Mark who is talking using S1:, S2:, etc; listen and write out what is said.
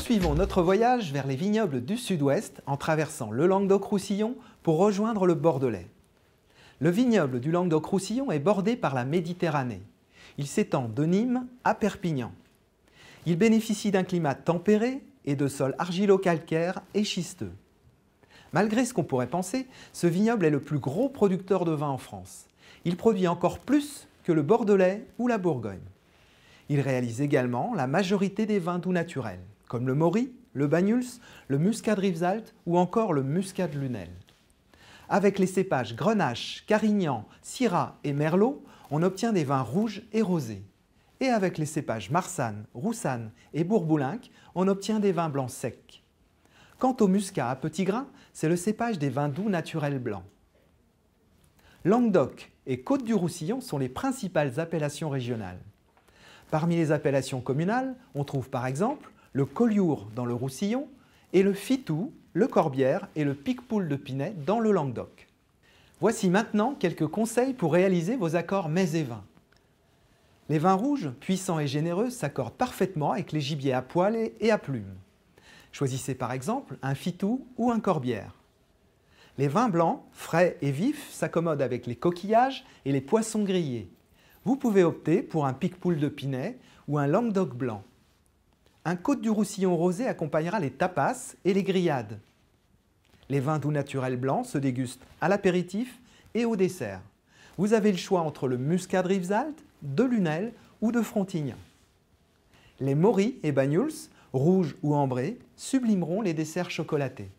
S1: poursuivons notre voyage vers les vignobles du sud-ouest en traversant le Languedoc-Roussillon pour rejoindre le Bordelais. Le vignoble du Languedoc-Roussillon est bordé par la Méditerranée. Il s'étend de Nîmes à Perpignan. Il bénéficie d'un climat tempéré et de sols argilo-calcaires et schisteux. Malgré ce qu'on pourrait penser, ce vignoble est le plus gros producteur de vin en France. Il produit encore plus que le Bordelais ou la Bourgogne. Il réalise également la majorité des vins doux naturels comme le Mori, le Banyuls, le Muscat de Rivesaltes ou encore le Muscat de Lunel. Avec les cépages Grenache, Carignan, Syrah et Merlot, on obtient des vins rouges et rosés. Et avec les cépages Marsanne, Roussanne et Bourboulinque, on obtient des vins blancs secs. Quant au muscat à petits grains, c'est le cépage des vins doux naturels blancs. Languedoc et Côte-du-Roussillon sont les principales appellations régionales. Parmi les appellations communales, on trouve par exemple le Collioure dans le Roussillon et le Fitou, le Corbière et le Picpoul de Pinet dans le Languedoc. Voici maintenant quelques conseils pour réaliser vos accords mets et vins. Les vins rouges, puissants et généreux, s'accordent parfaitement avec les gibiers à poils et à plumes. Choisissez par exemple un fitou ou un corbière. Les vins blancs, frais et vifs, s'accommodent avec les coquillages et les poissons grillés. Vous pouvez opter pour un pic de Pinet ou un Languedoc blanc un Côte du Roussillon rosé accompagnera les tapas et les grillades. Les vins doux naturels blancs se dégustent à l'apéritif et au dessert. Vous avez le choix entre le Muscat de de Lunel ou de Frontignan. Les moris et Banyuls, rouges ou ambrés, sublimeront les desserts chocolatés.